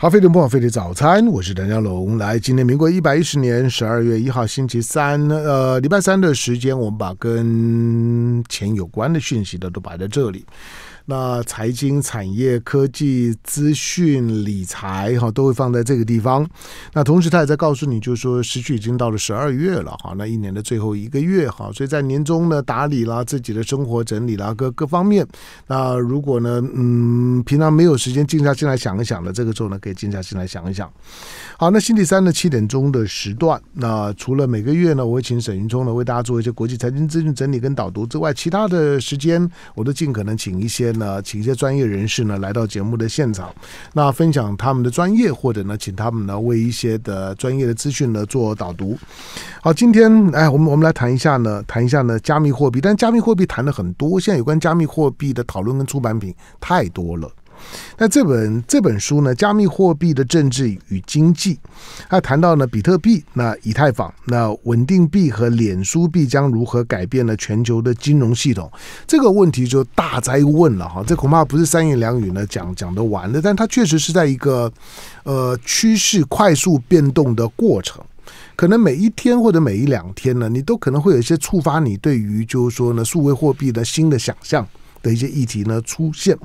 好，的德莫费的早餐，我是陈家龙。来，今天民国一百一十年十二月一号星期三，呃，礼拜三的时间，我们把跟钱有关的讯息呢都摆在这里。那财经、产业、科技、资讯、理财，哈，都会放在这个地方。那同时，他也在告诉你，就是说时序已经到了十二月了，哈，那一年的最后一个月，哈，所以在年终呢，打理啦自己的生活，整理啦各各方面。那如果呢，嗯，平常没有时间静下心来想一想的，这个时候呢，可以静下心来想一想。好，那星期三的七点钟的时段，那除了每个月呢，我会请沈云冲呢为大家做一些国际财经资讯整理跟导读之外，其他的时间我都尽可能请一些。那请一些专业人士呢来到节目的现场，那分享他们的专业，或者呢请他们呢为一些的专业的资讯呢做导读。好，今天哎，我们我们来谈一下呢，谈一下呢加密货币。但加密货币谈了很多，现在有关加密货币的讨论跟出版品太多了。那这本这本书呢？加密货币的政治与经济，他谈到呢，比特币、那以太坊、那稳定币和脸书币将如何改变了全球的金融系统？这个问题就大灾问了哈！这恐怕不是三言两语呢讲讲得完的，但它确实是在一个呃趋势快速变动的过程，可能每一天或者每一两天呢，你都可能会有一些触发你对于就是说呢，数位货币的新的想象。的一些议题呢出现，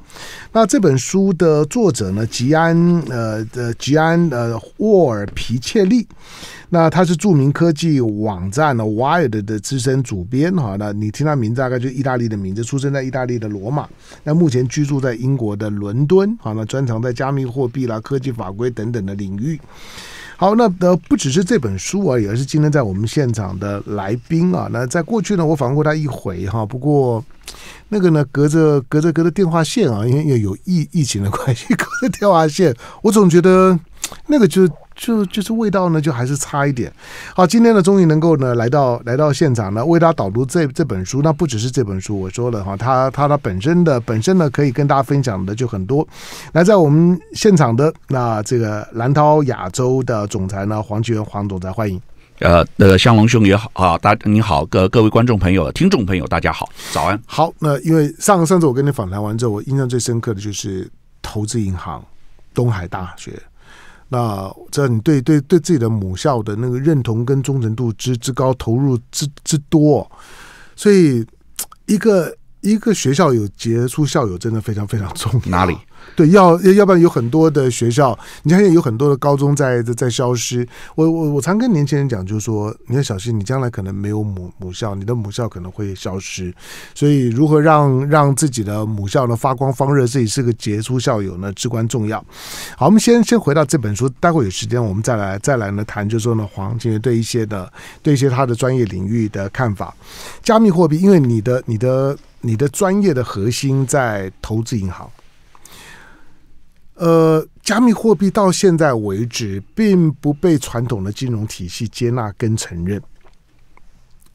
那这本书的作者呢吉安呃的吉安呃沃尔皮切利，那他是著名科技网站的 Wild 的资深主编哈，那你听他名字大概就意大利的名字，出生在意大利的罗马，那目前居住在英国的伦敦，好，那专长在加密货币啦、科技法规等等的领域。好，那呃，不只是这本书啊，也是今天在我们现场的来宾啊。那在过去呢，我访问过他一回哈，不过那个呢，隔着隔着隔着电话线啊，因为因为有疫疫情的关系，隔着电话线，我总觉得那个就。就就是味道呢，就还是差一点。好，今天呢，终于能够呢来到来到现场呢，为大家导读这这本书。那不只是这本书，我说了哈，他他他本身的本身呢，可以跟大家分享的就很多。来，在我们现场的那这个蓝涛亚洲的总裁呢，黄泉黄总裁，欢迎。呃呃，香龙兄也好啊，大你好，各各位观众朋友、听众朋友，大家好，早安。好，那因为上上次我跟你访谈完之后，我印象最深刻的就是投资银行东海大学。那这你对对对自己的母校的那个认同跟忠诚度之之高投入之之多，所以一个。一个学校有杰出校友，真的非常非常重要。哪里？对，要要不然有很多的学校，你看有很多的高中在在消失。我我我常跟年轻人讲，就是说你要小心，你将来可能没有母母校，你的母校可能会消失。所以，如何让让自己的母校呢发光发热，自己是个杰出校友呢，至关重要。好，我们先先回到这本书，待会有时间我们再来再来呢谈，就是说呢，黄金对一些的对一些他的专业领域的看法，加密货币，因为你的你的。你的专业的核心在投资银行，呃，加密货币到现在为止并不被传统的金融体系接纳跟承认，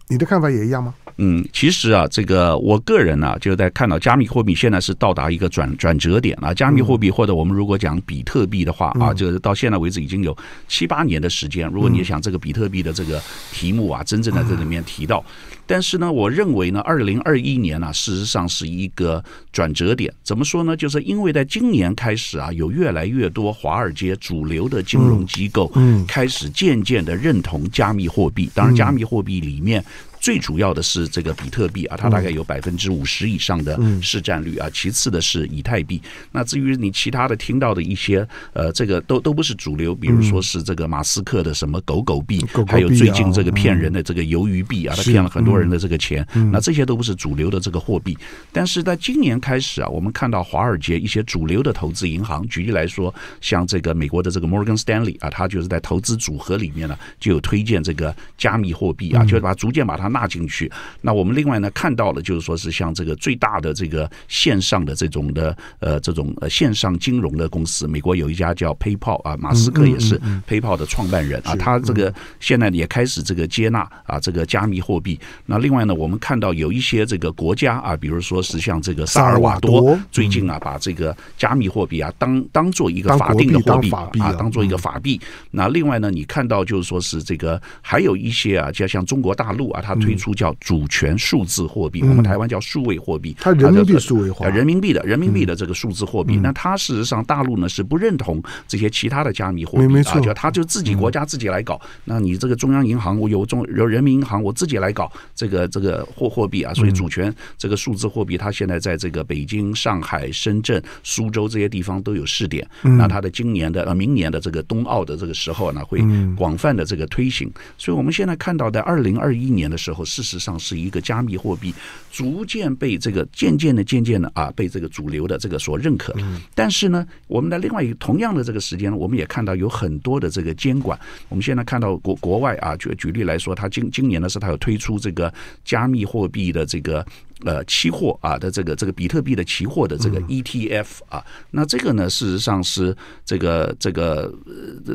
你的看法也一样吗？嗯，其实啊，这个我个人呢，就在看到加密货币现在是到达一个转转折点了。加密货币或者我们如果讲比特币的话啊，就是到现在为止已经有七八年的时间。如果你想这个比特币的这个题目啊，真正在这里面提到，但是呢，我认为呢，二零二一年呢，事实上是一个转折点。怎么说呢？就是因为在今年开始啊，有越来越多华尔街主流的金融机构开始渐渐的认同加密货币。当然，加密货币里面。最主要的是这个比特币啊，它大概有百分之五十以上的市占率啊。其次的是以太币。那至于你其他的听到的一些呃，这个都都不是主流，比如说是这个马斯克的什么狗狗币，还有最近这个骗人的这个鱿鱼币啊，他骗了很多人的这个钱。那这些都不是主流的这个货币。但是在今年开始啊，我们看到华尔街一些主流的投资银行，举例来说，像这个美国的这个 Morgan Stanley 啊，它就是在投资组合里面呢就有推荐这个加密货币啊，就是把逐渐把它。纳进去，那我们另外呢看到了，就是说是像这个最大的这个线上的这种的呃这种呃线上金融的公司，美国有一家叫 PayPal 啊，马斯克也是 PayPal 的创办人啊，他这个现在也开始这个接纳啊这个加密货币。那另外呢，我们看到有一些这个国家啊，比如说是像这个萨尔瓦多，最近啊把这个加密货币啊当当做一个法定的货币啊，当做一个法币。那另外呢，你看到就是说是这个还有一些啊，就像中国大陆啊，它推出叫主权数字货币，我们台湾叫数位货币，它人民币数位化，人民币的人民币的这个数字货币。那它事实上大陆呢是不认同这些其他的加密货币啊，就他就自己国家自己来搞。那你这个中央银行我由中由人民银行我自己来搞这个这个货货币啊，所以主权这个数字货币它现在在这个北京、上海、深圳、苏州这些地方都有试点。那它的今年的呃明年的这个冬奥的这个时候呢，会广泛的这个推行。所以我们现在看到的二零二一年的时。之后，事实上是一个加密货币逐渐被这个渐渐的、渐渐的啊，被这个主流的这个所认可。但是呢，我们的另外一个同样的这个时间，我们也看到有很多的这个监管。我们现在看到国国外啊，举举例来说，它今今年呢是它有推出这个加密货币的这个。呃，期货啊的这个这个比特币的期货的这个 ETF 啊，那这个呢，事实上是这个这个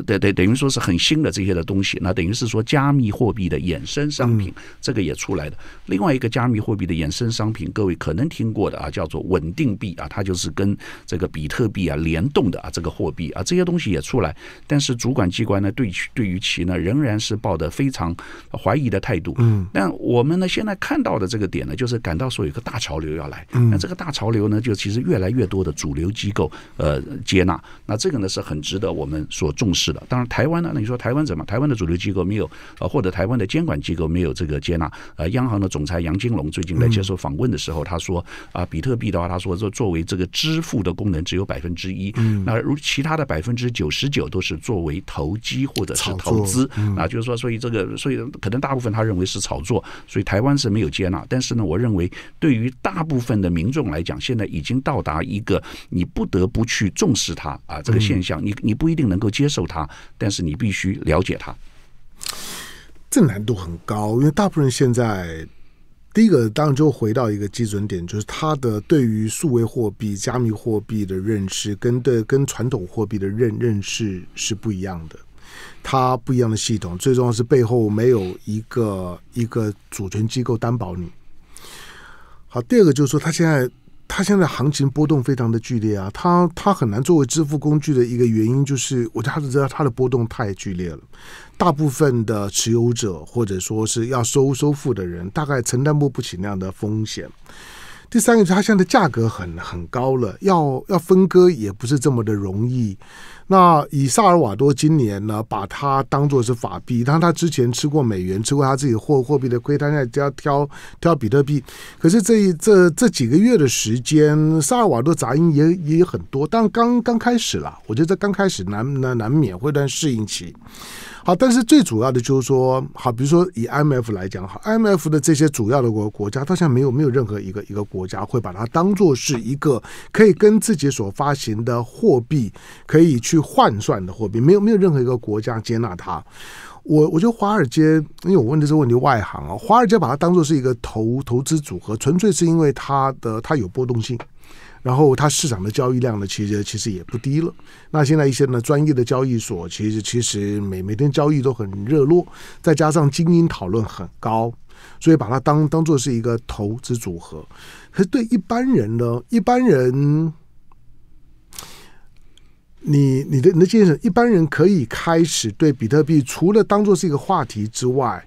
对对等于说是很新的这些的东西，那等于是说加密货币的衍生商品，这个也出来的。另外一个加密货币的衍生商品，各位可能听过的啊，叫做稳定币啊，它就是跟这个比特币啊联动的啊，这个货币啊，这些东西也出来。但是主管机关呢，对对于其呢，仍然是抱的非常怀疑的态度。嗯，但我们呢，现在看到的这个点呢，就是感到。说有一个大潮流要来，那这个大潮流呢，就其实越来越多的主流机构呃接纳，那这个呢是很值得我们所重视的。当然，台湾呢，那你说台湾怎么？台湾的主流机构没有呃，或者台湾的监管机构没有这个接纳？呃，央行的总裁杨金龙最近在接受访问的时候，他说啊，比特币的话，他说做作为这个支付的功能只有百分之一，那如其他的百分之九十九都是作为投机或者是投资，啊，就是说，所以这个，所以可能大部分他认为是炒作，所以台湾是没有接纳。但是呢，我认为。对于大部分的民众来讲，现在已经到达一个你不得不去重视它啊，这个现象，你你不一定能够接受它，但是你必须了解它。这难度很高，因为大部分人现在，第一个当然就回到一个基准点，就是他的对于数位货币、加密货币的认识，跟对跟传统货币的认认识是不一样的，它不一样的系统，最重要是背后没有一个一个主权机构担保你。好，第二个就是说，它现在它现在行情波动非常的剧烈啊，它它很难作为支付工具的一个原因，就是我觉得知道它的波动太剧烈了，大部分的持有者或者说是要收收付的人，大概承担不起那样的风险。第三个，它现在价格很很高了，要要分割也不是这么的容易。那以萨尔瓦多今年呢，把它当做是法币，当然他之前吃过美元、吃过他自己货货币的亏，他现在就要挑挑比特币。可是这这这几个月的时间，萨尔瓦多杂音也也很多，但刚刚开始了，我觉得刚开始难难难免会一段适应期。好，但是最主要的就是说，好，比如说以 IMF 来讲，好，IMF 的这些主要的国国家，到现在没有没有任何一个一个国家会把它当做是一个可以跟自己所发行的货币可以去。去换算的货币没有没有任何一个国家接纳它。我我觉得华尔街，因为我问的这个问题外行啊，华尔街把它当做是一个投投资组合，纯粹是因为它的它有波动性，然后它市场的交易量呢，其实其实也不低了。那现在一些呢专业的交易所，其实其实每每天交易都很热络，再加上精英讨论很高，所以把它当当做是一个投资组合。可是对一般人呢，一般人。你你的你的精神，一般人可以开始对比特币，除了当做是一个话题之外。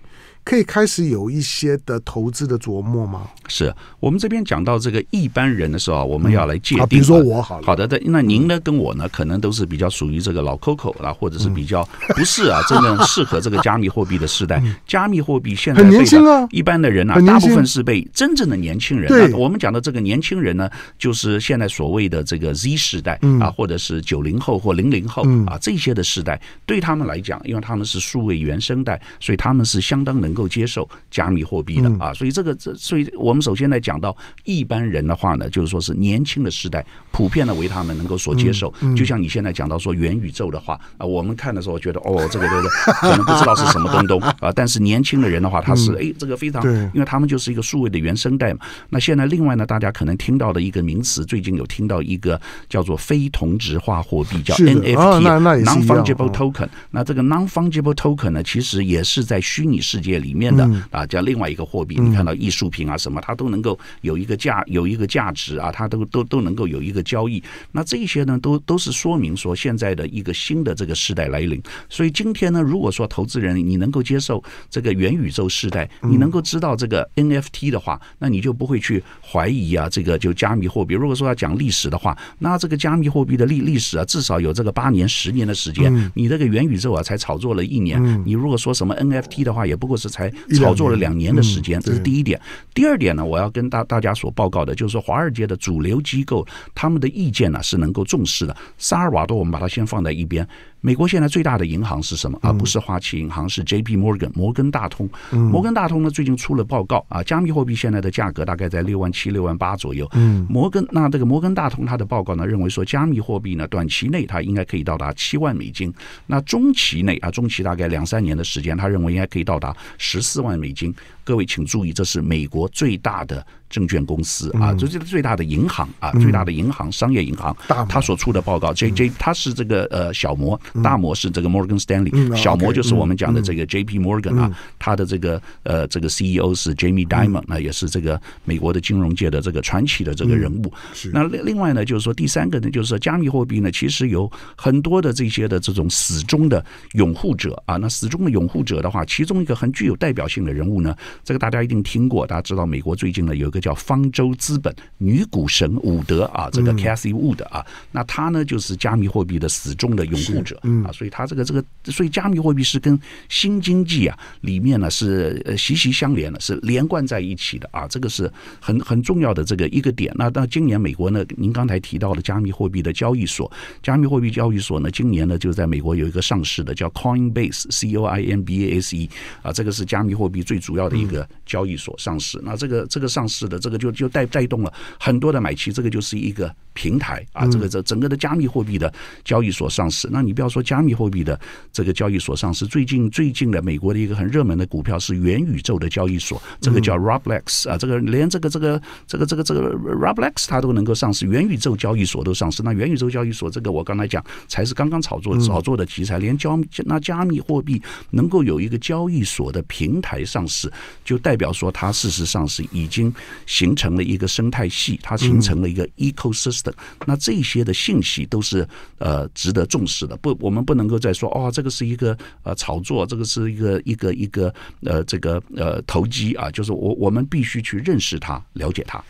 可以开始有一些的投资的琢磨吗？是我们这边讲到这个一般人的时候，我们要来界定，比如说我好好的，那那您呢？跟我呢，可能都是比较属于这个老 Coco 了，或者是比较不是啊，真正适合这个加密货币的时代。加密货币现在很年轻啊，一般的人啊，大部分是被真正的年轻人。我们讲的这个年轻人呢，就是现在所谓的这个 Z 时代啊，或者是九零后或零零后啊这些的时代，对他们来讲，因为他们是数位原生代，所以他们是相当能。够接受加密货币的啊，所以这个这，所以我们首先来讲到一般人的话呢，就是说是年轻的时代，普遍的为他们能够所接受。就像你现在讲到说元宇宙的话啊，我们看的时候觉得哦，这个这个可能不知道是什么东东 啊，但是年轻的人的话，他是哎，这个非常，因为他们就是一个数位的原生代嘛。那现在另外呢，大家可能听到的一个名词，最近有听到一个叫做非同质化货币，叫 NFT，non fungible token。那这个 non fungible token 呢，其实也是在虚拟世界里。里面的啊，叫另外一个货币，你看到艺术品啊什么，它都能够有一个价，有一个价值啊，它都都都能够有一个交易。那这些呢，都都是说明说现在的一个新的这个时代来临。所以今天呢，如果说投资人你能够接受这个元宇宙时代，你能够知道这个 NFT 的话，那你就不会去怀疑啊，这个就加密货币。如果说要讲历史的话，那这个加密货币的历历史啊，至少有这个八年十年的时间，你这个元宇宙啊才炒作了一年。你如果说什么 NFT 的话，也不过是。才炒作了两年的时间，这是第一点。第二点呢，我要跟大大家所报告的，就是华尔街的主流机构他们的意见呢是能够重视的。萨尔瓦多，我们把它先放在一边。美国现在最大的银行是什么？而不是花旗银行，是 J P Morgan 摩根大通。摩根大通呢，最近出了报告啊，加密货币现在的价格大概在六万七、六万八左右。摩根那这个摩根大通它的报告呢，认为说加密货币呢短期内它应该可以到达七万美金，那中期内啊，中期大概两三年的时间，他认为应该可以到达十四万美金。各位请注意，这是美国最大的证券公司啊，这是最大的银行啊，最大的银行商业银行，他所出的报告，j J，他是这个呃小摩，大摩是这个 Morgan Stanley，小摩就是我们讲的这个 J P Morgan 啊，他的这个呃这个 C E O 是 Jamie Dimon，那也是这个美国的金融界的这个传奇的这个人物。那另外呢，就是说第三个呢，就是说加密货币呢，其实有很多的这些的这种死忠的拥护者啊，那死忠的拥护者的话，其中一个很具有代表性的人物呢。这个大家一定听过，大家知道美国最近呢有一个叫方舟资本女股神伍德啊，这个 c a s i e Wood 啊，那她呢就是加密货币的死忠的拥护者啊，所以她这个这个，所以加密货币是跟新经济啊里面呢是呃息息相连的，是连贯在一起的啊，这个是很很重要的这个一个点。那那今年美国呢，您刚才提到的加密货币的交易所，加密货币交易所呢，今年呢就在美国有一个上市的叫 Coinbase，C O I N B A S E 啊，这个是加密货币最主要的一。个交易所上市，那这个这个上市的这个就就带带动了很多的买气，这个就是一个平台啊，这个这整个的加密货币的交易所上市。那你不要说加密货币的这个交易所上市，最近最近的美国的一个很热门的股票是元宇宙的交易所，这个叫 Roblox 啊，这个连这个这个这个这个这个 Roblox 它都能够上市，元宇宙交易所都上市。那元宇宙交易所这个我刚才讲才是刚刚炒作炒作的题材，连交那加密货币能够有一个交易所的平台上市。就代表说，它事实上是已经形成了一个生态系，它形成了一个 ecosystem。那这些的信息都是呃值得重视的。不，我们不能够再说哦，这个是一个呃炒作，这个是一个一个一个呃这个呃投机啊。就是我我们必须去认识它，了解它。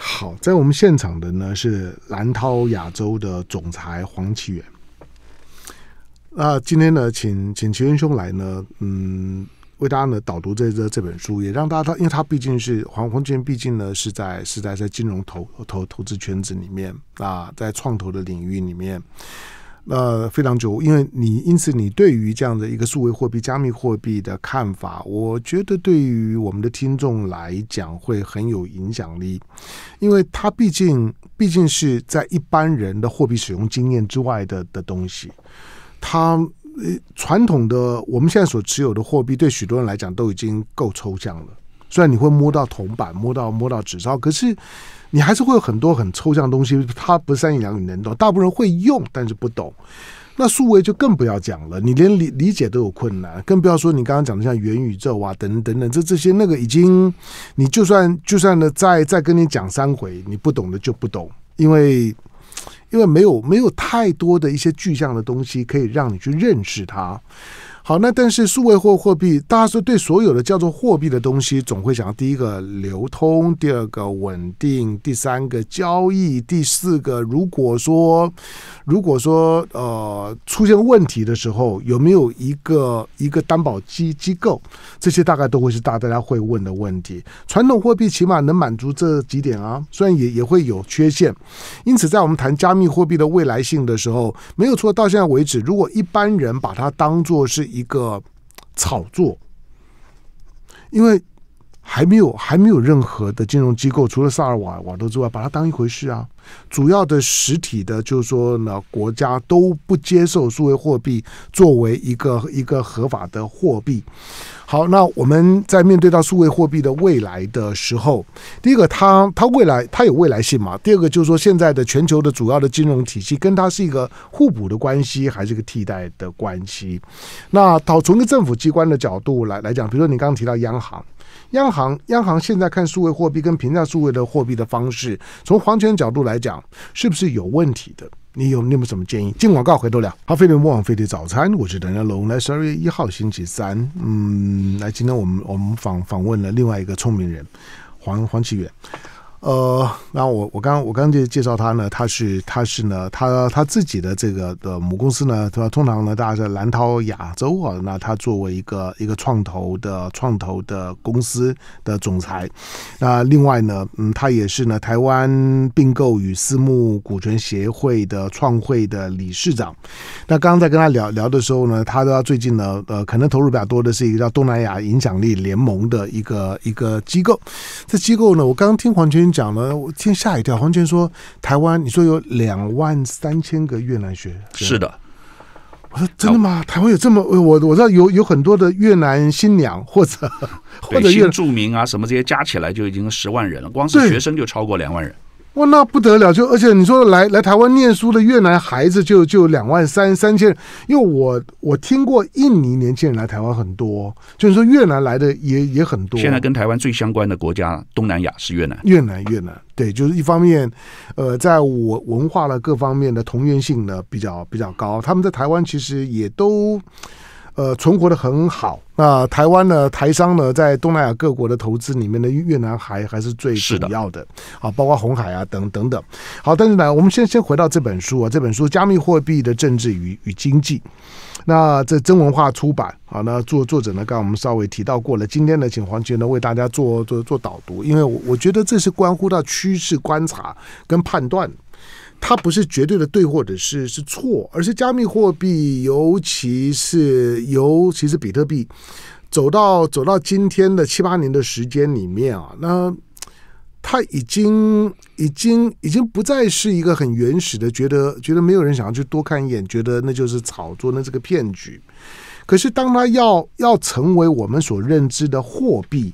好，在我们现场的呢是蓝涛亚洲的总裁黄启源。那今天呢，请请齐元兄来呢，嗯。为大家呢导读这这这本书，也让大家，因为他毕竟是黄黄健，毕竟呢是在是在在金融投投投资圈子里面啊，在创投的领域里面，那非常久，因为你因此你对于这样的一个数位货币、加密货币的看法，我觉得对于我们的听众来讲会很有影响力，因为它毕竟毕竟是在一般人的货币使用经验之外的的东西，它。传统的我们现在所持有的货币，对许多人来讲都已经够抽象了。虽然你会摸到铜板，摸到摸到纸钞，可是你还是会有很多很抽象的东西，它不是三言两语能懂。大部分人会用，但是不懂。那数位就更不要讲了，你连理理解都有困难，更不要说你刚刚讲的像元宇宙啊等等等这这些那个已经，你就算就算呢再再跟你讲三回，你不懂的就不懂，因为。因为没有没有太多的一些具象的东西可以让你去认识它。好，那但是数位货货币，大家说对所有的叫做货币的东西，总会想第一个流通，第二个稳定，第三个交易，第四个，如果说如果说呃出现问题的时候，有没有一个一个担保机机构，这些大概都会是大大家会问的问题。传统货币起码能满足这几点啊，虽然也也会有缺陷，因此在我们谈加密货币的未来性的时候，没有错，到现在为止，如果一般人把它当做是。一个炒作，因为。还没有，还没有任何的金融机构除了萨尔瓦瓦多之外，把它当一回事啊。主要的实体的，就是说呢，国家都不接受数位货币作为一个一个合法的货币。好，那我们在面对到数位货币的未来的时候，第一个，它它未来它有未来性嘛？第二个，就是说现在的全球的主要的金融体系跟它是一个互补的关系，还是一个替代的关系？那从从政府机关的角度来来讲，比如说你刚刚提到央行。央行央行现在看数位货币跟评价数位的货币的方式，从皇权角度来讲，是不是有问题的？你有你们什么建议？进广告回头聊。好，飞德莫网费早餐，我是陈家龙，来十二月一号星期三，嗯，来今天我们我们访访问了另外一个聪明人黄黄启远。呃，那我我刚我刚介介绍他呢，他是他是呢他他自己的这个的母公司呢，他通常呢，大家在蓝韬亚洲啊。那他作为一个一个创投的创投的公司的总裁，那另外呢，嗯，他也是呢台湾并购与私募股权协会的创会的理事长。那刚刚在跟他聊聊的时候呢，他他最近呢，呃，可能投入比较多的是一个叫东南亚影响力联盟的一个一个机构。这机构呢，我刚刚听黄泉。讲了，我听吓一跳。黄泉说，台湾你说有两万三千个越南学，生，是的。我说真的吗？台湾有这么我我知道有有很多的越南新娘或者或者新住民啊什么这些加起来就已经十万人了，光是学生就超过两万人。哇，那不得了！就而且你说来来台湾念书的越南孩子，就就两万三三千因为我我听过印尼年轻人来台湾很多，就是说越南来的也也很多。现在跟台湾最相关的国家，东南亚是越南。越南，越南，对，就是一方面，呃，在我文化的各方面的同源性呢比较比较高。他们在台湾其实也都。呃，存活的很好。那台湾呢？台商呢？在东南亚各国的投资里面呢，越南还还是最主要的啊，包括红海啊等等等。好，但是呢，我们先先回到这本书啊，这本书《加密货币的政治与与经济》。那这真文化出版啊，那作作者呢，刚刚我们稍微提到过了。今天呢，请黄杰呢为大家做做做导读，因为我觉得这是关乎到趋势观察跟判断。它不是绝对的对或者是是错，而是加密货币，尤其是尤其是比特币，走到走到今天的七八年的时间里面啊，那它已经已经已经不再是一个很原始的，觉得觉得没有人想要去多看一眼，觉得那就是炒作，那是个骗局。可是，当它要要成为我们所认知的货币，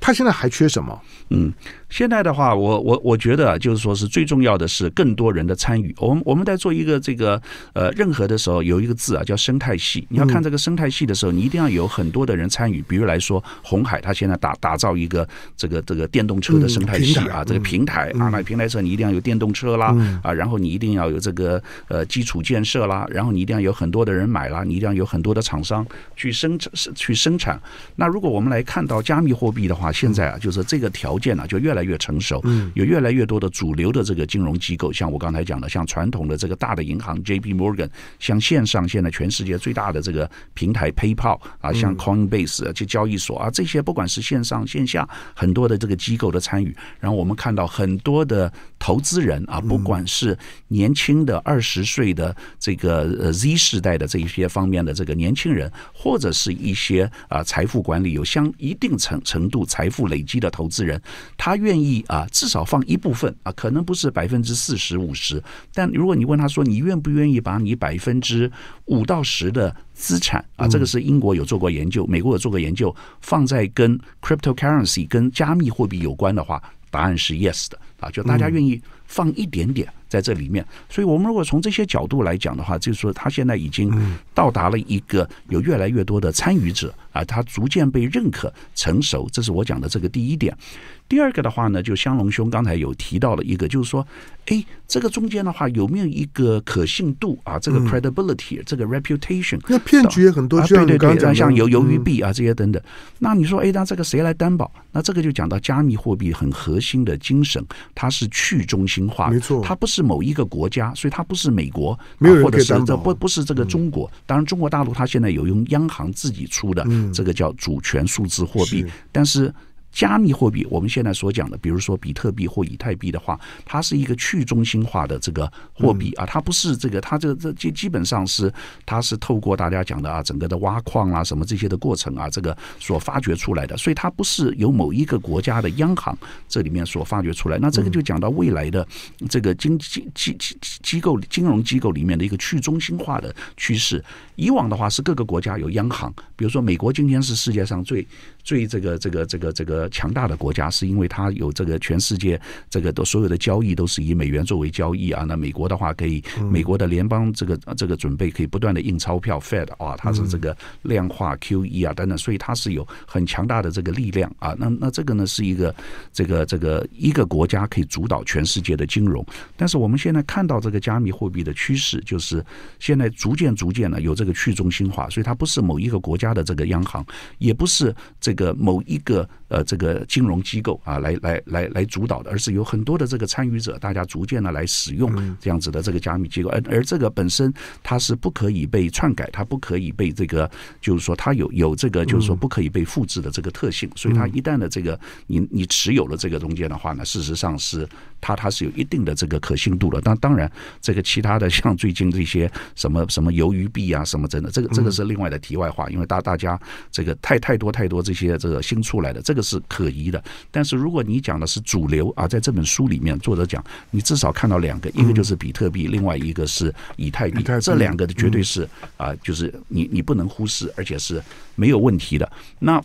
它现在还缺什么？嗯。现在的话，我我我觉得就是说是最重要的是更多人的参与。我们我们在做一个这个呃任何的时候有一个字啊叫生态系。你要看这个生态系的时候，你一定要有很多的人参与。比如来说，红海它现在打打造一个这个这个电动车的生态系啊，这个平台啊买平台车，你一定要有电动车啦啊，然后你一定要有这个呃基础建设啦，然后你一定要有很多的人买啦，你一定要有很多的厂商去生产去生产。那如果我们来看到加密货币的话，现在啊就是这个条件呢就越来越成熟，有越来越多的主流的这个金融机构，像我刚才讲的，像传统的这个大的银行 J. P. Morgan，像线上现在全世界最大的这个平台 PayPal 啊，像 Coinbase 啊，些交易所啊，这些不管是线上线下，很多的这个机构的参与，然后我们看到很多的投资人啊，不管是年轻的二十岁的这个呃 Z 世代的这一些方面的这个年轻人，或者是一些啊财富管理有相一定程程度财富累积的投资人，他愿。愿意啊，至少放一部分啊，可能不是百分之四十五十，但如果你问他说你愿不愿意把你百分之五到十的资产啊，这个是英国有做过研究，美国有做过研究，放在跟 crypto currency 跟加密货币有关的话，答案是 yes 的啊，就大家愿意放一点点在这里面，所以我们如果从这些角度来讲的话，就是说他现在已经到达了一个有越来越多的参与者啊，他逐渐被认可成熟，这是我讲的这个第一点。第二个的话呢，就香龙兄刚才有提到了一个，就是说，哎，这个中间的话有没有一个可信度啊？这个 credibility，这个 reputation，那骗局也很多，像刚对，像由由于币啊这些等等。那你说，哎，那这个谁来担保？那这个就讲到加密货币很核心的精神，它是去中心化没错，它不是某一个国家，所以它不是美国，没有是这不不是这个中国。当然，中国大陆它现在有用央行自己出的这个叫主权数字货币，但是。加密货币，我们现在所讲的，比如说比特币或以太币的话，它是一个去中心化的这个货币啊，它不是这个，它这这基基本上是它是透过大家讲的啊，整个的挖矿啊什么这些的过程啊，这个所发掘出来的，所以它不是由某一个国家的央行这里面所发掘出来。那这个就讲到未来的这个经济机机机构金融机构里面的一个去中心化的趋势。以往的话是各个国家有央行，比如说美国今天是世界上最最这个这个这个这个。呃，强大的国家是因为它有这个全世界这个都所有的交易都是以美元作为交易啊。那美国的话可以，美国的联邦这个这个准备可以不断的印钞票，Fed 啊，它是这个量化 QE 啊等等，所以它是有很强大的这个力量啊。那那这个呢是一个这个这个一个国家可以主导全世界的金融。但是我们现在看到这个加密货币的趋势，就是现在逐渐逐渐的有这个去中心化，所以它不是某一个国家的这个央行，也不是这个某一个。呃，这个金融机构啊，来来来来主导的，而是有很多的这个参与者，大家逐渐的来使用这样子的这个加密机构。而而这个本身它是不可以被篡改，它不可以被这个，就是说它有有这个，就是说不可以被复制的这个特性。所以它一旦的这个你你持有了这个中间的话呢，事实上是它它是有一定的这个可信度的。当当然，这个其他的像最近这些什么什么鱿鱼币啊，什么真的，这个这个是另外的题外话，因为大大家这个太太多太多这些这个新出来的这个。是可疑的，但是如果你讲的是主流啊，在这本书里面，作者讲你至少看到两个，一个就是比特币，另外一个是以太币，这两个绝对是啊，就是你你不能忽视，而且是没有问题的。那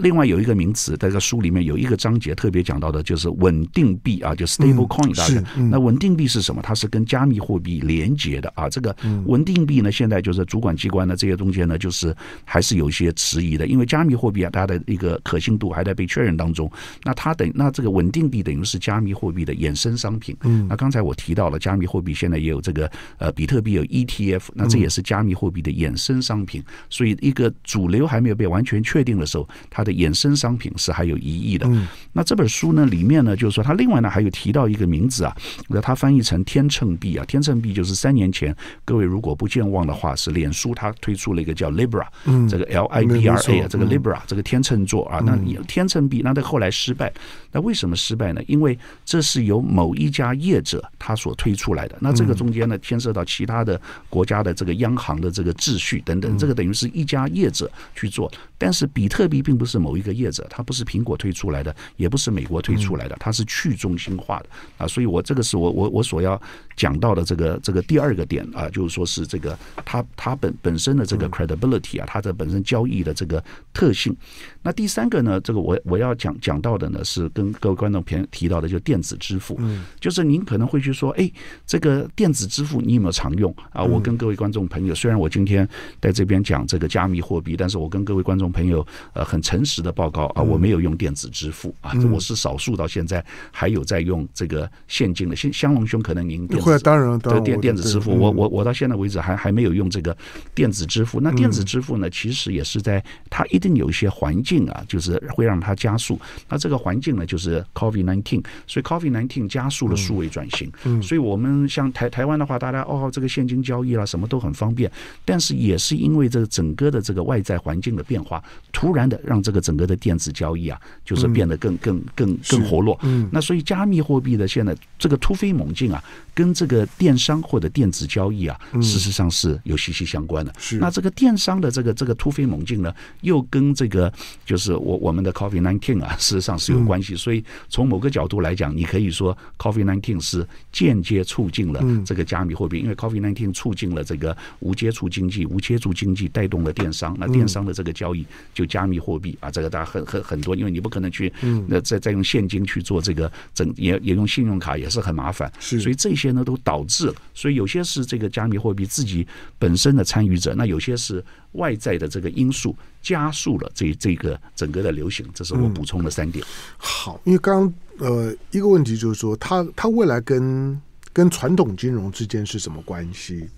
另外有一个名词，在这书里面有一个章节特别讲到的，就是稳定币啊，就 stable coin，大家。那稳定币是什么？它是跟加密货币连接的啊。这个稳定币呢，现在就是主管机关呢，这些中间呢，就是还是有一些迟疑的，因为加密货币啊，它的一个可信度还在。被确认当中，那它等那这个稳定币等于是加密货币的衍生商品。嗯，那刚才我提到了加密货币现在也有这个呃比特币有 ETF，那这也是加密货币的衍生商品。所以一个主流还没有被完全确定的时候，它的衍生商品是还有疑义的。嗯，那这本书呢里面呢就是说它另外呢还有提到一个名字啊，那它翻译成天秤币啊，天秤币就是三年前各位如果不健忘的话，是脸书它推出了一个叫 Libra，嗯，这个 L I B R A 啊，这个 Libra 这个天秤座啊，那你天。成比，那在后来失败，那为什么失败呢？因为这是由某一家业者他所推出来的。那这个中间呢，牵涉到其他的国家的这个央行的这个秩序等等。这个等于是一家业者去做，但是比特币并不是某一个业者，它不是苹果推出来的，也不是美国推出来的，它是去中心化的啊。所以我这个是我我我所要讲到的这个这个第二个点啊，就是说是这个它它本本身的这个 credibility 啊，它的本身交易的这个特性。那第三个呢，这个我。我要讲讲到的呢，是跟各位观众朋友提到的，就电子支付。就是您可能会去说，哎，这个电子支付你有没有常用啊？我跟各位观众朋友，虽然我今天在这边讲这个加密货币，但是我跟各位观众朋友，呃，很诚实的报告啊，我没有用电子支付啊，我是少数到现在还有在用这个现金的。香香龙兄，可能您会当然的电电子支付，我我我到现在为止还还没有用这个电子支付。那电子支付呢，其实也是在它一定有一些环境啊，就是会让它。它加速，那这个环境呢，就是 Covid nineteen，所以 Covid nineteen 加速了数位转型。嗯，所以我们像台台湾的话，大家哦，这个现金交易啊，什么都很方便，但是也是因为这个整个的这个外在环境的变化，突然的让这个整个的电子交易啊，就是变得更更更更活络。嗯，那所以加密货币的现在这个突飞猛进啊，跟这个电商或者电子交易啊，事实上是有息息相关的。是，那这个电商的这个这个突飞猛进呢，又跟这个就是我我们的靠。Coffee nineteen 啊，事实上是有关系，所以从某个角度来讲，你可以说 Coffee nineteen 是间接促进了这个加密货币，因为 Coffee nineteen 促进了这个无接触经济，无接触经济带动了电商，那电商的这个交易就加密货币啊，这个大家很很很多，因为你不可能去，那再再用现金去做这个，整也也用信用卡也是很麻烦，所以这些呢都导致，所以有些是这个加密货币自己本身的参与者，那有些是。外在的这个因素加速了这这个整个的流行，这是我补充的三点。好，因为刚呃一个问题就是说，它它未来跟跟传统金融之间是什么关系？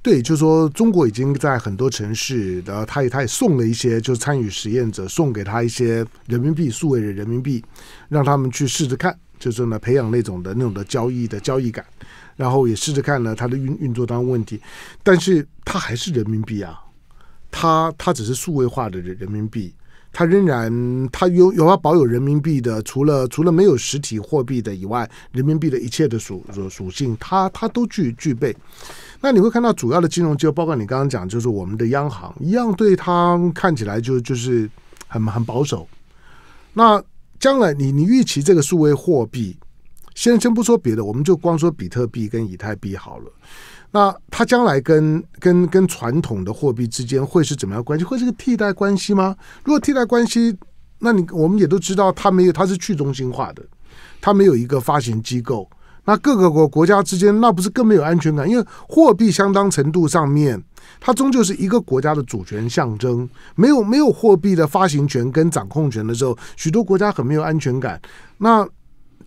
对，就是说，中国已经在很多城市，然后他也他也送了一些，就是参与实验者送给他一些人民币数位的人民币，让他们去试着看，就是呢培养那种的那种的交易的交易感，然后也试着看了它的运运作当中问题，但是它还是人民币啊。它它只是数位化的人民币，它仍然它有有要保有人民币的，除了除了没有实体货币的以外，人民币的一切的属属性，它它都具具备。那你会看到主要的金融机构，包括你刚刚讲，就是我们的央行一样，对它看起来就就是很很保守。那将来你你预期这个数位货币，先先不说别的，我们就光说比特币跟以太币好了。那它将来跟跟跟传统的货币之间会是怎么样关系？会是个替代关系吗？如果替代关系，那你我们也都知道，它没有，它是去中心化的，它没有一个发行机构。那各个国国家之间，那不是更没有安全感？因为货币相当程度上面，它终究是一个国家的主权象征。没有没有货币的发行权跟掌控权的时候，许多国家很没有安全感。那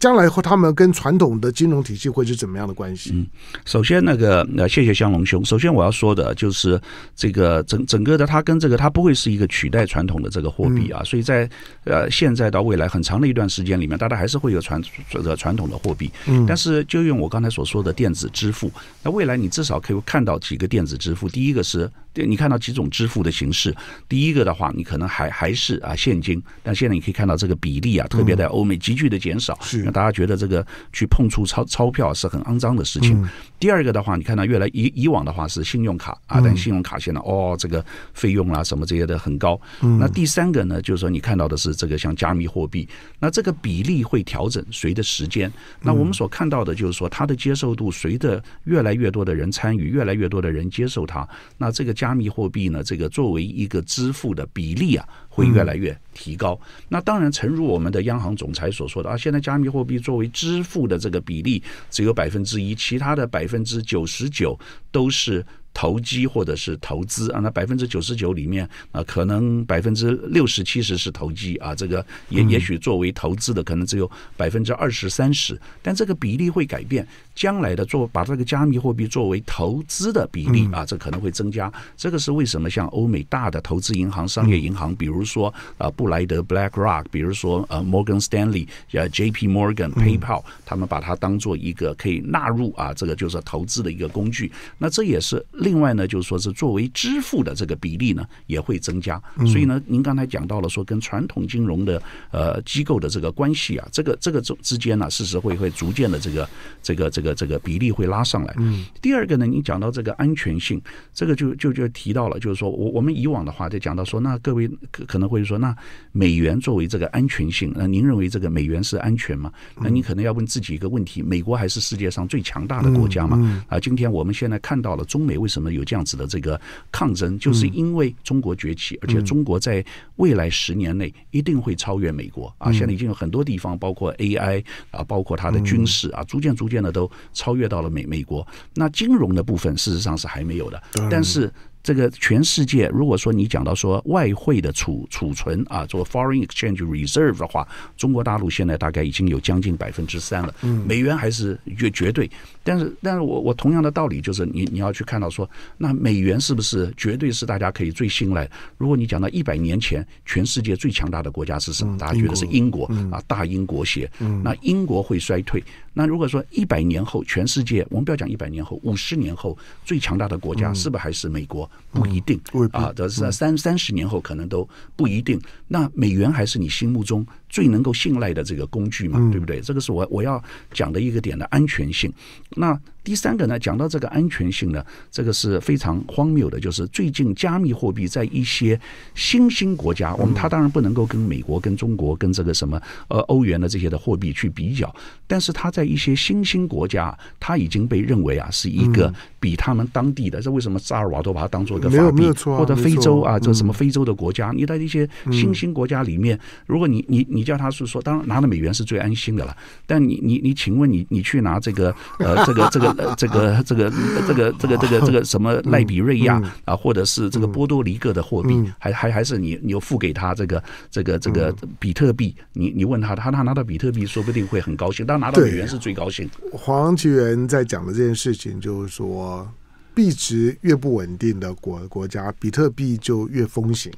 将来和他们跟传统的金融体系会是怎么样的关系？嗯，首先那个呃，谢谢香龙兄。首先我要说的就是这个整整个的，它跟这个它不会是一个取代传统的这个货币啊。所以在呃现在到未来很长的一段时间里面，大家还是会有传这个传统的货币。嗯，但是就用我刚才所说的电子支付，那未来你至少可以看到几个电子支付。第一个是。对你看到几种支付的形式，第一个的话，你可能还还是啊现金，但现在你可以看到这个比例啊，特别在欧美急剧的减少，让大家觉得这个去碰触钞钞票是很肮脏的事情。第二个的话，你看到越来以以往的话是信用卡啊，但信用卡现在哦这个费用啊什么这些的很高。那第三个呢，就是说你看到的是这个像加密货币，那这个比例会调整，随着时间，那我们所看到的就是说它的接受度随着越来越多的人参与，越来越多的人接受它，那这个。加密货币呢，这个作为一个支付的比例啊，会越来越提高。那当然，诚如我们的央行总裁所说的啊，现在加密货币作为支付的这个比例只有百分之一，其他的百分之九十九都是投机或者是投资啊。那百分之九十九里面啊，可能百分之六十七十是投机啊，这个也也许作为投资的可能只有百分之二十三十，但这个比例会改变。将来的做把这个加密货币作为投资的比例啊，这可能会增加。这个是为什么？像欧美大的投资银行、商业银行，比如说啊，布莱德 （BlackRock），比如说呃，摩根 l e y 呃，J.P. Morgan、PayPal，他们把它当做一个可以纳入啊，这个就是投资的一个工具。那这也是另外呢，就是说是作为支付的这个比例呢，也会增加。所以呢，您刚才讲到了说，跟传统金融的呃机构的这个关系啊，这个这个之之间呢，事实会会逐渐的这个这个这。这个这个比例会拉上来。第二个呢，你讲到这个安全性，这个就就就提到了，就是说我我们以往的话就讲到说，那各位可可能会说，那美元作为这个安全性，那您认为这个美元是安全吗？那你可能要问自己一个问题：，美国还是世界上最强大的国家吗？啊，今天我们现在看到了中美为什么有这样子的这个抗争，就是因为中国崛起，而且中国在未来十年内一定会超越美国啊！现在已经有很多地方，包括 AI 啊，包括它的军事啊，逐渐逐渐的都。超越到了美美国，那金融的部分事实上是还没有的，但是。这个全世界，如果说你讲到说外汇的储储存啊，做 foreign exchange reserve 的话，中国大陆现在大概已经有将近百分之三了。美元还是绝绝对，但是但是我我同样的道理就是，你你要去看到说，那美元是不是绝对是大家可以最信赖？如果你讲到一百年前，全世界最强大的国家是什么？大家觉得是英国啊，大英国协。那英国会衰退？那如果说一百年后，全世界我们不要讲一百年后，五十年后最强大的国家是不是还是美国？不一定啊，这是三三十年后可能都不一定。那美元还是你心目中？最能够信赖的这个工具嘛，对不对？这个是我我要讲的一个点的安全性。那第三个呢？讲到这个安全性呢，这个是非常荒谬的。就是最近加密货币在一些新兴国家，我们它当然不能够跟美国、跟中国、跟这个什么呃欧元的这些的货币去比较，但是它在一些新兴国家，它已经被认为啊是一个比他们当地的这为什么萨尔瓦多把它当做一个法币，或者非洲啊这什么非洲的国家？你在一些新兴国家里面，如果你你你。你叫他是说，当然拿了美元是最安心的了。但你你你，请问你你去拿这个呃，这个这个这个这个这个这个这个这个什么赖比瑞亚啊，或者是这个波多黎各的货币，还还还是你你又付给他这个这个这个比特币？你你问他，他他拿到比特币，说不定会很高兴。然拿到美元是最高兴。黄奇源在讲的这件事情，就是说币值越不稳定的国国家，比特币就越风行。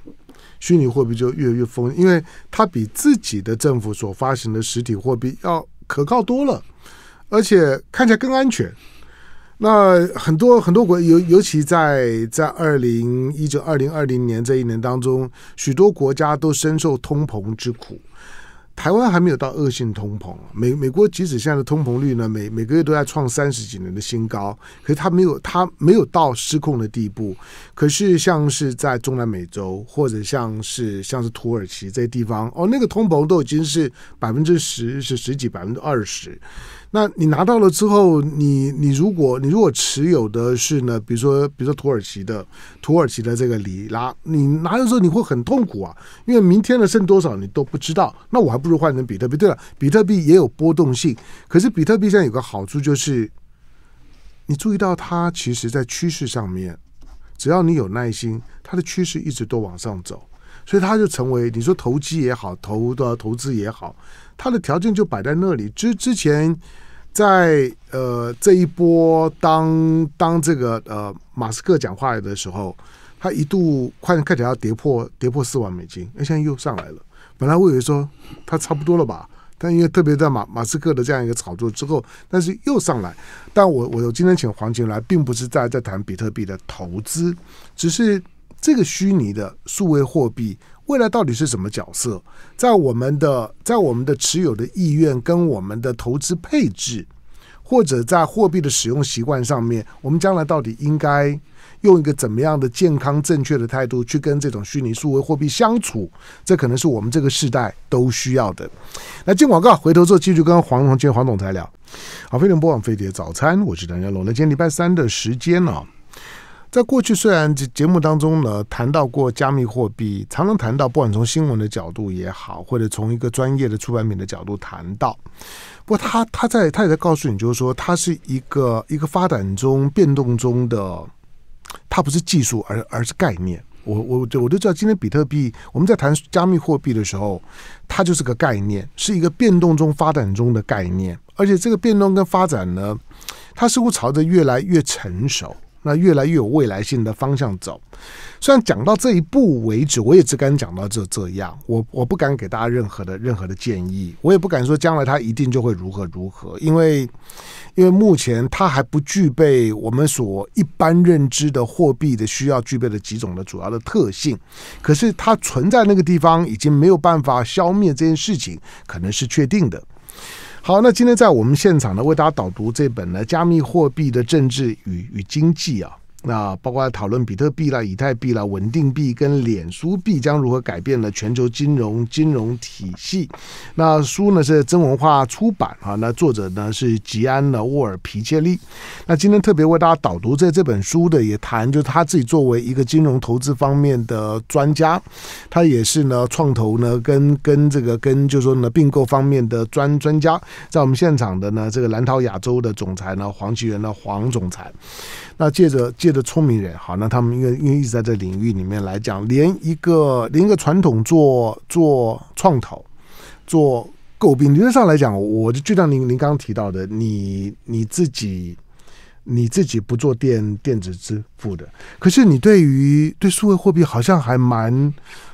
虚拟货币就越越疯，因为它比自己的政府所发行的实体货币要可靠多了，而且看起来更安全。那很多很多国，尤尤其在在二零一九二零二零年这一年当中，许多国家都深受通膨之苦。台湾还没有到恶性通膨，美美国即使现在的通膨率呢，每每个月都在创三十几年的新高，可是它没有它没有到失控的地步。可是像是在中南美洲或者像是像是土耳其这些地方，哦，那个通膨都已经是百分之十是十几百分之二十。那你拿到了之后，你你如果你如果持有的是呢，比如说比如说土耳其的土耳其的这个里拉，你拿的时候你会很痛苦啊，因为明天的剩多少你都不知道。那我还不如换成比特币。对了，比特币也有波动性，可是比特币现在有个好处就是，你注意到它其实在趋势上面，只要你有耐心，它的趋势一直都往上走。所以它就成为你说投机也好，投的投资也好，它的条件就摆在那里。之之前在呃这一波当当这个呃马斯克讲话的时候，他一度快看起来要跌破跌破四万美金，那现在又上来了。本来我以为说他差不多了吧，但因为特别在马马斯克的这样一个炒作之后，但是又上来。但我我我今天请黄杰来，并不是在在谈比特币的投资，只是。这个虚拟的数位货币未来到底是什么角色？在我们的在我们的持有的意愿跟我们的投资配置，或者在货币的使用习惯上面，我们将来到底应该用一个怎么样的健康正确的态度去跟这种虚拟数位货币相处？这可能是我们这个时代都需要的。来进广告，回头之后继续跟黄总、见黄总裁聊。好，飞常播放飞碟早餐，我是梁家龙。那今天礼拜三的时间呢？在过去，虽然节目当中呢谈到过加密货币，常常谈到不管从新闻的角度也好，或者从一个专业的出版品的角度谈到，不过他他在他也在告诉你，就是说它是一个一个发展中、变动中的，它不是技术，而而是概念。我我我就知道，今天比特币，我们在谈加密货币的时候，它就是个概念，是一个变动中、发展中的概念，而且这个变动跟发展呢，它似乎朝着越来越成熟。那越来越有未来性的方向走，虽然讲到这一步为止，我也只敢讲到这这样，我我不敢给大家任何的任何的建议，我也不敢说将来它一定就会如何如何，因为因为目前它还不具备我们所一般认知的货币的需要具备的几种的主要的特性，可是它存在那个地方，已经没有办法消灭这件事情，可能是确定的。好，那今天在我们现场呢，为大家导读这本呢《加密货币的政治与与经济》啊。那包括讨论比特币啦、以太币啦、稳定币跟脸书币将如何改变了全球金融金融体系。那书呢是真文化出版啊，那作者呢是吉安的沃尔皮切利。那今天特别为大家导读在这本书的，也谈就他自己作为一个金融投资方面的专家，他也是呢创投呢跟跟这个跟就是说呢并购方面的专专家，在我们现场的呢这个蓝桃亚洲的总裁呢黄奇源呢黄总裁，那借着借。的聪明人，好，那他们因为因为一直在这领域里面来讲，连一个连一个传统做做创投做诟病，理论上来讲，我就就像您您刚刚提到的，你你自己你自己不做电电子支付的，可是你对于对数位货币好像还蛮。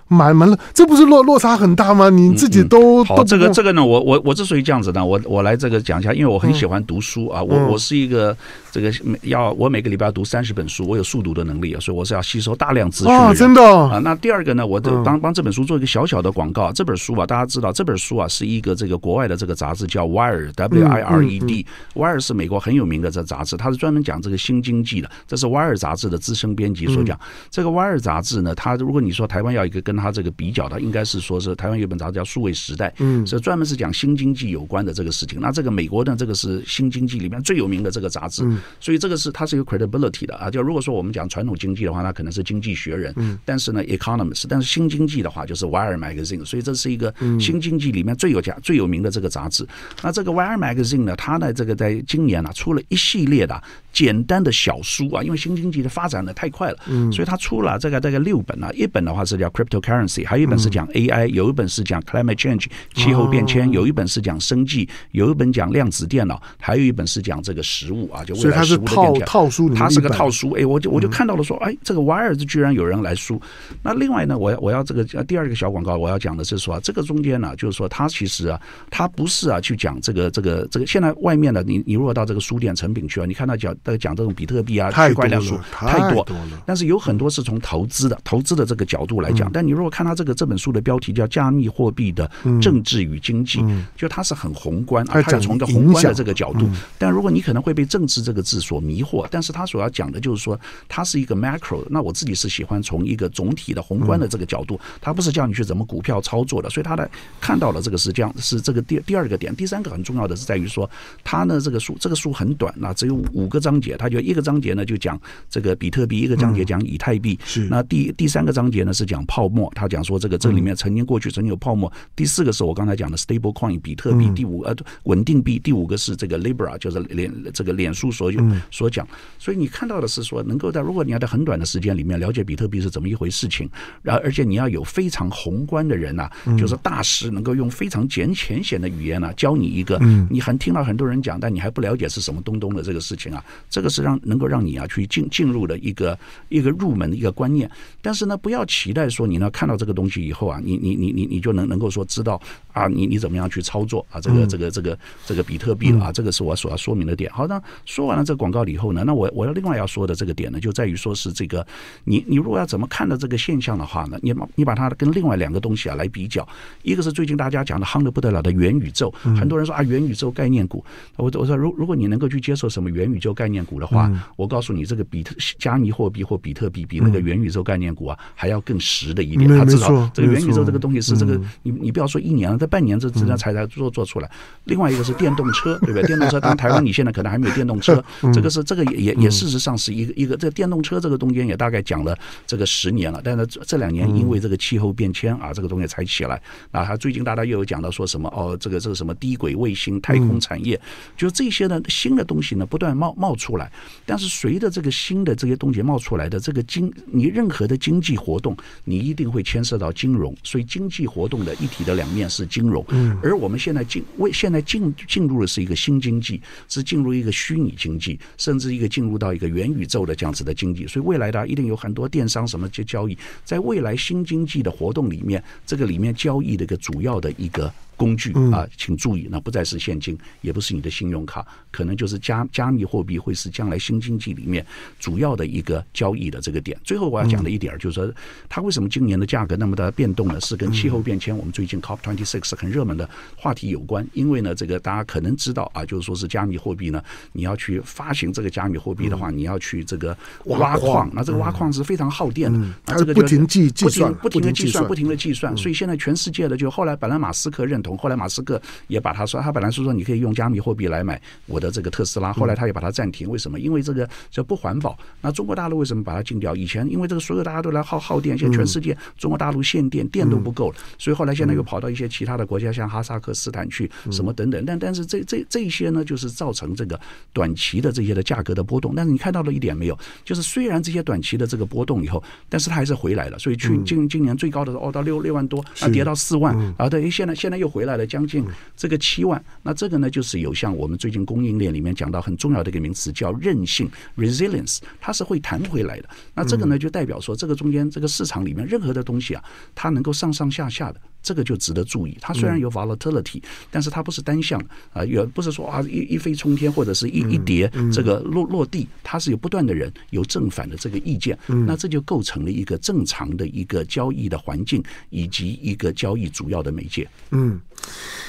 满门了，这不是落落差很大吗？你自己都好，这个这个呢，我我我之所以这样子呢，我我来这个讲一下，因为我很喜欢读书啊，我我是一个这个要我每个礼拜要读三十本书，我有速读的能力啊，所以我是要吸收大量资讯啊，真的啊。那第二个呢，我就帮帮这本书做一个小小的广告。这本书啊，大家知道，这本书啊，是一个这个国外的这个杂志叫《Wire》，W-I-R-E-D，《Wire》是美国很有名的这杂志，它是专门讲这个新经济的。这是《Wire》杂志的资深编辑所讲。这个《Wire》杂志呢，它如果你说台湾要一个跟它这个比较，的应该是说是台湾有本杂志叫《数位时代》，嗯，是专门是讲新经济有关的这个事情。那这个美国呢，这个是新经济里面最有名的这个杂志，所以这个是它是有 credibility 的啊。就如果说我们讲传统经济的话，那可能是《经济学人》，嗯，但是呢，《Economist》，但是新经济的话就是《Wire Magazine》，所以这是一个新经济里面最有价、最有名的这个杂志。那这个《Wire Magazine》呢，它的这个在今年呢出了一系列的。简单的小书啊，因为新经济的发展的太快了，所以他出了这个大概六本啊。一本的话是叫 cryptocurrency，还有一本是讲 AI，有一本是讲 climate change 气候变迁，有一本是讲生计，有一本讲量子电脑，还有一本是讲这个食物啊，就未来食物的变。所以它是套套书，它是个套书。哎，我就我就看到了说，哎，这个 Wired 居然有人来书。那另外呢，我要我要这个第二个小广告，我要讲的是说，这个中间呢，就是说它其实啊，它不是啊去讲这个这个这个。现在外面的你你如果到这个书店成品区啊，你看到讲。在讲这种比特币啊，太多数太多但是有很多是从投资的投资的这个角度来讲。但你如果看他这个这本书的标题叫《加密货币的政治与经济》，就它是很宏观，它且从一个宏观的这个角度。但如果你可能会被“政治”这个字所迷惑，但是他所要讲的就是说，它是一个 macro。那我自己是喜欢从一个总体的宏观的这个角度，它不是叫你去怎么股票操作的。所以他的看到了这个是样，是这个第第二个点，第三个很重要的是在于说，它呢这个书这个书很短，那只有五个章。章节，他就一个章节呢，就讲这个比特币，一个章节讲以太币。是那第第三个章节呢是讲泡沫，他讲说这个这里面曾经过去曾经有泡沫。第四个是我刚才讲的 stable coin 比特币，第五呃稳定币，第五个是这个 Libra，就是脸这个脸书所有所讲。所以你看到的是说，能够在如果你要在很短的时间里面了解比特币是怎么一回事情，然后而且你要有非常宏观的人呐，就是大师，能够用非常简浅显的语言呢教你一个。嗯，你很听到很多人讲，但你还不了解是什么东东的这个事情啊。这个是让能够让你啊去进进入的一个一个入门的一个观念，但是呢，不要期待说你呢看到这个东西以后啊，你你你你你就能能够说知道啊，你你怎么样去操作啊？这个这个这个这个比特币啊，这个是我所要说明的点。好，那说完了这个广告以后呢，那我我要另外要说的这个点呢，就在于说是这个你你如果要怎么看到这个现象的话呢，你你把它跟另外两个东西啊来比较，一个是最近大家讲的夯的不得了的元宇宙，很多人说啊元宇宙概念股，我我说如如果你能够去接受什么元宇宙概概念股的话，我告诉你，这个比特加密货币或比特币比那个元宇宙概念股啊还要更实的一点。至少这个元宇宙这个东西是这个，你你不要说一年了，这半年这之内才才做做出来。另外一个是电动车，对不对？电动车，当然台湾你现在可能还没有电动车。这个是这个也也也事实上是一个一个在电动车这个中间也大概讲了这个十年了，但是这两年因为这个气候变迁啊，这个东西才起来。那他最近大家又有讲到说什么哦，这个这个什么低轨卫星、太空产业，就这些呢新的东西呢不断冒冒。出来，但是随着这个新的这些东西冒出来的，这个经你任何的经济活动，你一定会牵涉到金融。所以经济活动的一体的两面是金融，而我们现在进为现在进进入的是一个新经济，是进入一个虚拟经济，甚至一个进入到一个元宇宙的这样子的经济。所以未来的一定有很多电商什么这交易，在未来新经济的活动里面，这个里面交易的一个主要的一个。工具啊，请注意，那不再是现金，也不是你的信用卡，可能就是加加密货币会是将来新经济里面主要的一个交易的这个点。最后我要讲的一点就是说，它为什么今年的价格那么的变动呢？是跟气候变迁？我们最近 COP twenty six 很热门的话题有关。因为呢，这个大家可能知道啊，就是说是加密货币呢，你要去发行这个加密货币的话，你要去这个挖矿，那这个挖矿是非常耗电的，个不停计计算，不停的计算，不停的计算，所以现在全世界的就后来本来马斯克认同。后来马斯克也把他说，他本来是说你可以用加密货币来买我的这个特斯拉，后来他也把它暂停，为什么？因为这个叫不环保。那中国大陆为什么把它禁掉？以前因为这个所有大家都来耗耗电，现在全世界中国大陆限电，电都不够了，所以后来现在又跑到一些其他的国家，像哈萨克斯坦去什么等等。但但是这这这些呢，就是造成这个短期的这些的价格的波动。但是你看到了一点没有？就是虽然这些短期的这个波动以后，但是它还是回来了。所以去今今年最高的时候，哦，到六六万多，啊，跌到四万，啊，对，现在现在又回。回来了将近这个七万，那这个呢，就是有像我们最近供应链里面讲到很重要的一个名词，叫韧性 （resilience），它是会弹回来的。那这个呢，就代表说，这个中间这个市场里面任何的东西啊，它能够上上下下的，这个就值得注意。它虽然有 volatility，但是它不是单向啊，也不是说啊一一飞冲天或者是一一跌这个落落地，它是有不断的人有正反的这个意见。那这就构成了一个正常的一个交易的环境以及一个交易主要的媒介。嗯。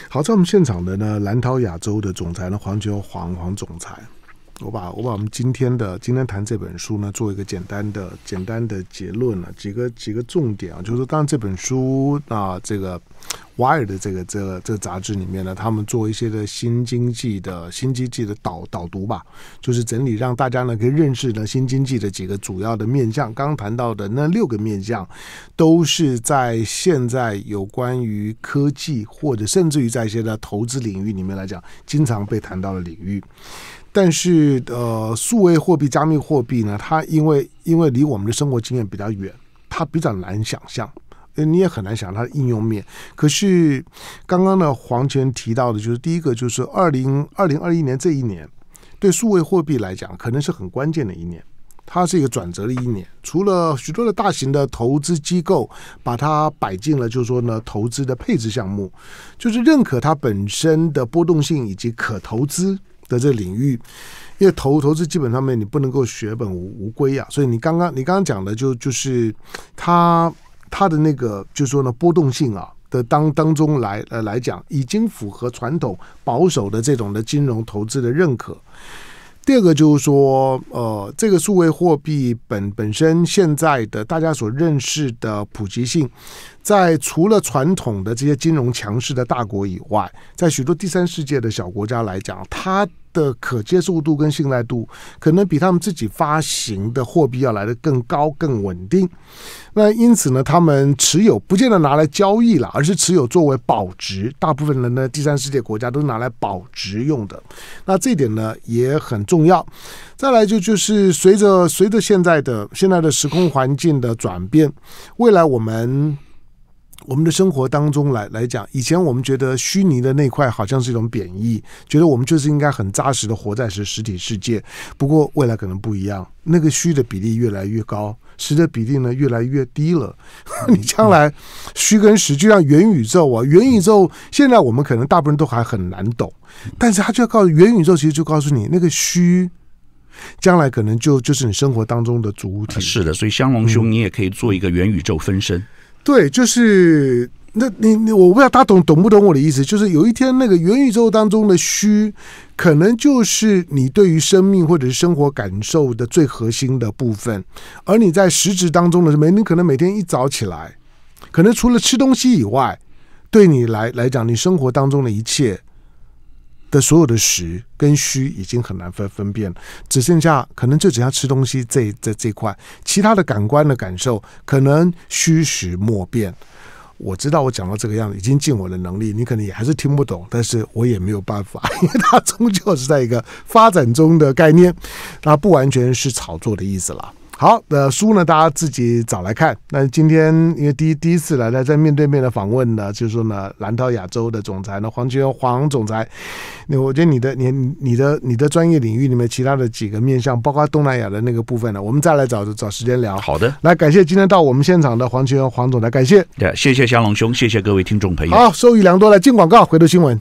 好，在我们现场的呢，蓝韬亚洲的总裁呢，黄觉黄黄总裁。我把我把我们今天的今天谈这本书呢，做一个简单的简单的结论了，几个几个重点啊，就是当然这本书啊，这个《Wire》的这个这这杂志里面呢，他们做一些的新经济的新经济的导导读吧，就是整理让大家呢可以认识呢新经济的几个主要的面向。刚刚谈到的那六个面向，都是在现在有关于科技或者甚至于在一些的投资领域里面来讲，经常被谈到的领域。但是呃，数位货币、加密货币呢，它因为因为离我们的生活经验比较远，它比较难想象，你也很难想它的应用面。可是刚刚呢，黄泉提到的就是第一个，就是二零二零二一年这一年，对数位货币来讲，可能是很关键的一年，它是一个转折的一年。除了许多的大型的投资机构把它摆进了，就是说呢，投资的配置项目，就是认可它本身的波动性以及可投资。的这领域，因为投投资基本上面你不能够血本无无归啊，所以你刚刚你刚刚讲的就就是它它的那个就是说呢波动性啊的当当中来呃来讲已经符合传统保守的这种的金融投资的认可。第二个就是说，呃，这个数位货币本本身现在的大家所认识的普及性。在除了传统的这些金融强势的大国以外，在许多第三世界的小国家来讲，它的可接受度跟信赖度可能比他们自己发行的货币要来的更高、更稳定。那因此呢，他们持有不见得拿来交易了，而是持有作为保值。大部分人呢，第三世界国家都拿来保值用的。那这点呢也很重要。再来就就是随着随着现在的现在的时空环境的转变，未来我们。我们的生活当中来来讲，以前我们觉得虚拟的那块好像是一种贬义，觉得我们就是应该很扎实的活在实实体世界。不过未来可能不一样，那个虚的比例越来越高，实的比例呢越来越低了。你将来虚跟实就像元宇宙啊，元宇宙现在我们可能大部分都还很难懂，但是他就要告诉元宇宙，其实就告诉你那个虚，将来可能就就是你生活当中的主体。是的，所以香龙兄，你也可以做一个元宇宙分身。对，就是那，你你，我不知道他懂懂不懂我的意思？就是有一天，那个元宇宙当中的虚，可能就是你对于生命或者是生活感受的最核心的部分。而你在实质当中的每，你可能每天一早起来，可能除了吃东西以外，对你来来讲，你生活当中的一切。的所有的实跟虚已经很难分分辨了，只剩下可能就只要吃东西这这这块，其他的感官的感受可能虚实莫辨。我知道我讲到这个样子已经尽我的能力，你可能也还是听不懂，但是我也没有办法，因为它终究是在一个发展中的概念，那不完全是炒作的意思了。好，的，书呢？大家自己找来看。那今天因为第一第一次来呢，在面对面的访问呢，就是说呢，蓝涛亚洲的总裁呢，黄泉黄总裁，那我觉得你的你你的你的专业领域里面其他的几个面向，包括东南亚的那个部分呢，我们再来找找时间聊。好的，来感谢今天到我们现场的黄泉黄总裁，感谢。对，谢谢祥龙兄，谢谢各位听众朋友。好，受益良多。来，进广告，回头新闻。